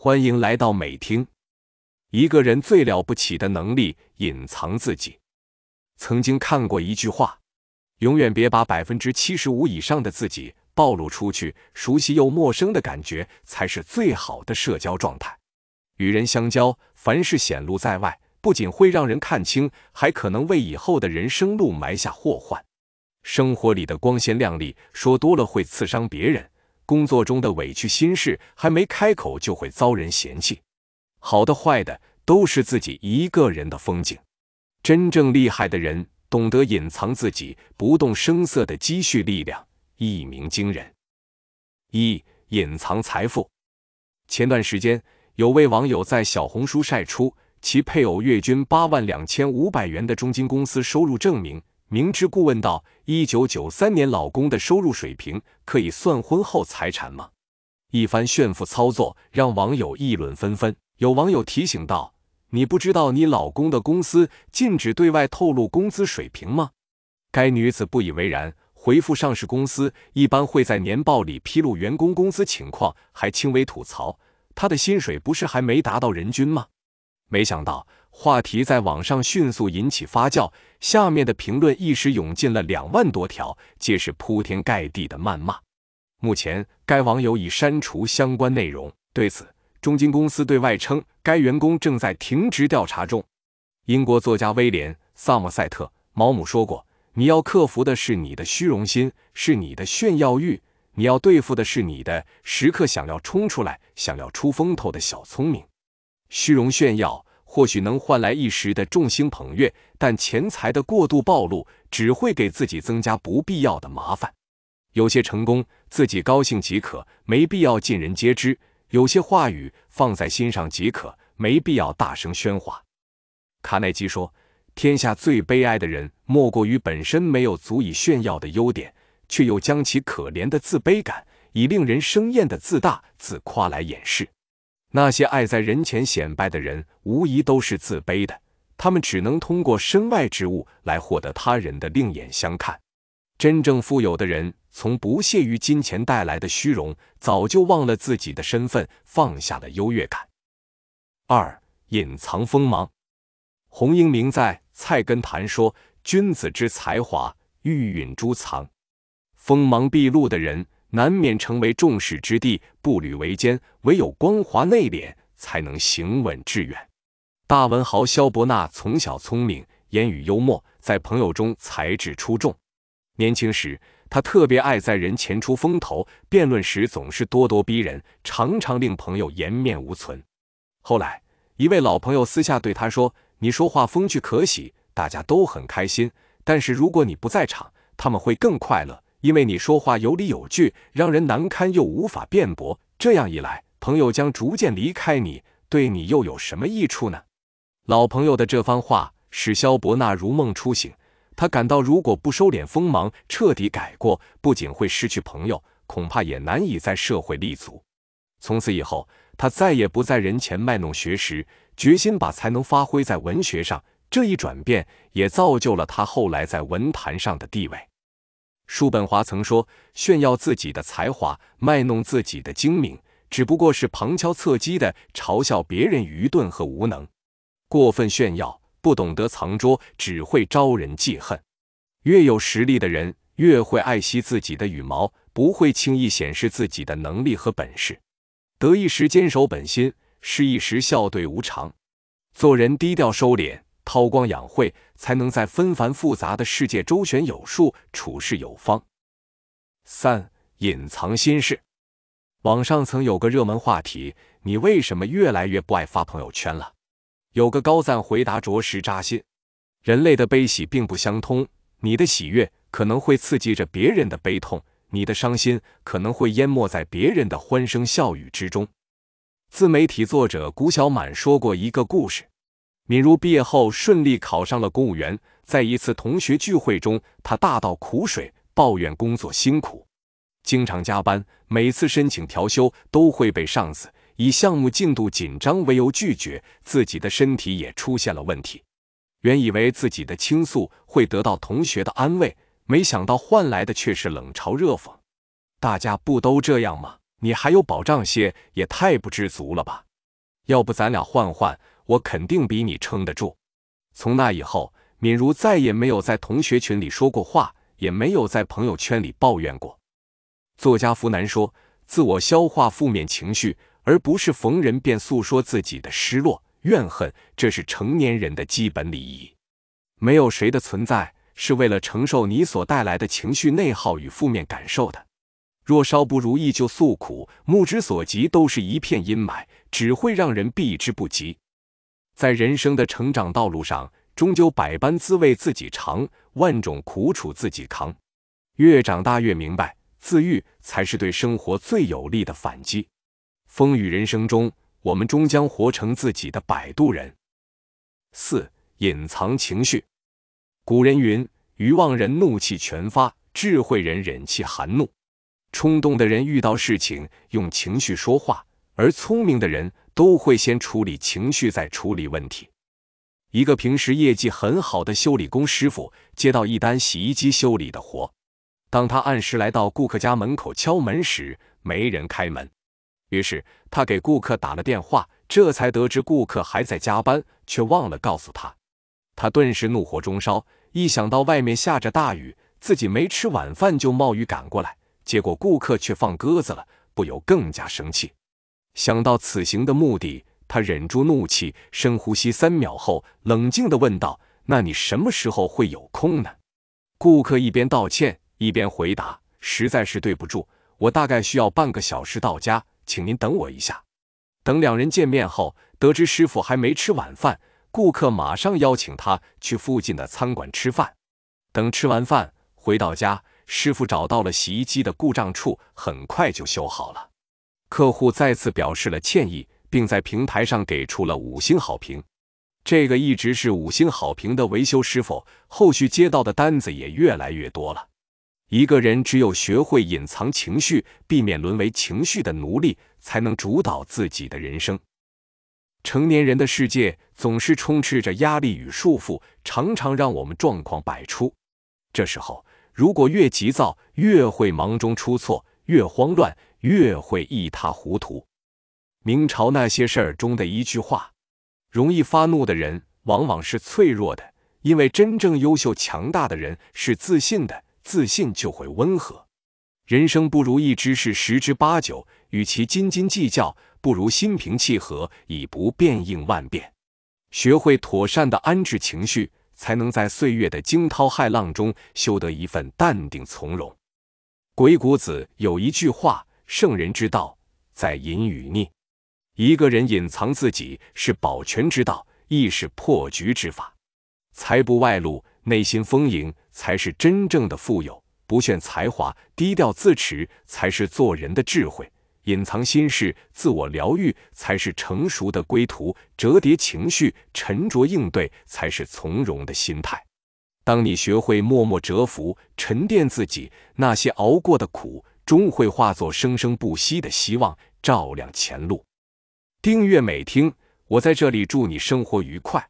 欢迎来到美听。一个人最了不起的能力，隐藏自己。曾经看过一句话：永远别把百分之七十五以上的自己暴露出去。熟悉又陌生的感觉，才是最好的社交状态。与人相交，凡事显露在外，不仅会让人看清，还可能为以后的人生路埋下祸患。生活里的光鲜亮丽，说多了会刺伤别人。工作中的委屈心事还没开口就会遭人嫌弃，好的坏的都是自己一个人的风景。真正厉害的人懂得隐藏自己，不动声色的积蓄力量，一鸣惊人。一隐藏财富。前段时间，有位网友在小红书晒出其配偶月均八万两千五百元的中金公司收入证明。明知故问道：“一九九三年老公的收入水平可以算婚后财产吗？”一番炫富操作让网友议论纷纷。有网友提醒道：“你不知道你老公的公司禁止对外透露工资水平吗？”该女子不以为然，回复：“上市公司一般会在年报里披露员工工资情况。”还轻微吐槽：“他的薪水不是还没达到人均吗？”没想到。话题在网上迅速引起发酵，下面的评论一时涌进了两万多条，皆是铺天盖地的谩骂。目前，该网友已删除相关内容。对此，中金公司对外称，该员工正在停职调查中。英国作家威廉·萨默塞特·毛姆说过：“你要克服的是你的虚荣心，是你的炫耀欲；你要对付的是你的时刻想要冲出来、想要出风头的小聪明、虚荣炫耀。”或许能换来一时的众星捧月，但钱财的过度暴露只会给自己增加不必要的麻烦。有些成功，自己高兴即可，没必要尽人皆知；有些话语，放在心上即可，没必要大声喧哗。卡耐基说：“天下最悲哀的人，莫过于本身没有足以炫耀的优点，却又将其可怜的自卑感以令人生厌的自大自夸来掩饰。”那些爱在人前显摆的人，无疑都是自卑的。他们只能通过身外之物来获得他人的另眼相看。真正富有的人，从不屑于金钱带来的虚荣，早就忘了自己的身份，放下了优越感。二、隐藏锋芒。洪应明在《菜根谭》说：“君子之才华，欲隐诸藏；锋芒毕露的人。”难免成为众矢之的，步履维艰。唯有光滑内敛，才能行稳致远。大文豪萧伯纳从小聪明，言语幽默，在朋友中才智出众。年轻时，他特别爱在人前出风头，辩论时总是咄咄逼人，常常令朋友颜面无存。后来，一位老朋友私下对他说：“你说话风趣可喜，大家都很开心。但是如果你不在场，他们会更快乐。”因为你说话有理有据，让人难堪又无法辩驳，这样一来，朋友将逐渐离开你，对你又有什么益处呢？老朋友的这番话使肖伯纳如梦初醒，他感到如果不收敛锋芒，彻底改过，不仅会失去朋友，恐怕也难以在社会立足。从此以后，他再也不在人前卖弄学识，决心把才能发挥在文学上。这一转变也造就了他后来在文坛上的地位。叔本华曾说：“炫耀自己的才华，卖弄自己的精明，只不过是旁敲侧击的嘲笑别人愚钝和无能。过分炫耀，不懂得藏拙，只会招人记恨。越有实力的人，越会爱惜自己的羽毛，不会轻易显示自己的能力和本事。得意时坚守本心，失意时笑对无常。做人低调收敛。”韬光养晦，才能在纷繁复杂的世界周旋有数，处事有方。三，隐藏心事。网上曾有个热门话题：你为什么越来越不爱发朋友圈了？有个高赞回答着实扎心：人类的悲喜并不相通，你的喜悦可能会刺激着别人的悲痛，你的伤心可能会淹没在别人的欢声笑语之中。自媒体作者谷小满说过一个故事。敏如毕业后顺利考上了公务员，在一次同学聚会中，她大倒苦水，抱怨工作辛苦，经常加班，每次申请调休都会被上司以项目进度紧张为由拒绝，自己的身体也出现了问题。原以为自己的倾诉会得到同学的安慰，没想到换来的却是冷嘲热讽。大家不都这样吗？你还有保障些，也太不知足了吧？要不咱俩换换？我肯定比你撑得住。从那以后，敏如再也没有在同学群里说过话，也没有在朋友圈里抱怨过。作家福南说：“自我消化负面情绪，而不是逢人便诉说自己的失落、怨恨，这是成年人的基本礼仪。没有谁的存在是为了承受你所带来的情绪内耗与负面感受的。若稍不如意就诉苦，目之所及都是一片阴霾，只会让人避之不及。”在人生的成长道路上，终究百般滋味自己尝，万种苦楚自己扛。越长大越明白，自愈才是对生活最有力的反击。风雨人生中，我们终将活成自己的摆渡人。四、隐藏情绪。古人云：“愚妄人怒气全发，智慧人忍气含怒。”冲动的人遇到事情用情绪说话，而聪明的人。都会先处理情绪，再处理问题。一个平时业绩很好的修理工师傅接到一单洗衣机修理的活，当他按时来到顾客家门口敲门时，没人开门。于是他给顾客打了电话，这才得知顾客还在加班，却忘了告诉他。他顿时怒火中烧，一想到外面下着大雨，自己没吃晚饭就冒雨赶过来，结果顾客却放鸽子了，不由更加生气。想到此行的目的，他忍住怒气，深呼吸三秒后，冷静地问道：“那你什么时候会有空呢？”顾客一边道歉，一边回答：“实在是对不住，我大概需要半个小时到家，请您等我一下。”等两人见面后，得知师傅还没吃晚饭，顾客马上邀请他去附近的餐馆吃饭。等吃完饭回到家，师傅找到了洗衣机的故障处，很快就修好了。客户再次表示了歉意，并在平台上给出了五星好评。这个一直是五星好评的维修师傅，后续接到的单子也越来越多了。一个人只有学会隐藏情绪，避免沦为情绪的奴隶，才能主导自己的人生。成年人的世界总是充斥着压力与束缚，常常让我们状况百出。这时候，如果越急躁，越会忙中出错，越慌乱。越会一塌糊涂。明朝那些事儿中的一句话：容易发怒的人往往是脆弱的，因为真正优秀强大的人是自信的，自信就会温和。人生不如意之事十之八九，与其斤斤计较，不如心平气和，以不变应万变。学会妥善的安置情绪，才能在岁月的惊涛骇浪中修得一份淡定从容。鬼谷子有一句话。圣人之道在隐与匿。一个人隐藏自己是保全之道，亦是破局之法。财不外露，内心丰盈，才是真正的富有。不炫才华，低调自持，才是做人的智慧。隐藏心事，自我疗愈，才是成熟的归途。折叠情绪，沉着应对，才是从容的心态。当你学会默默蛰伏、沉淀自己，那些熬过的苦。终会化作生生不息的希望，照亮前路。订阅美听，我在这里祝你生活愉快。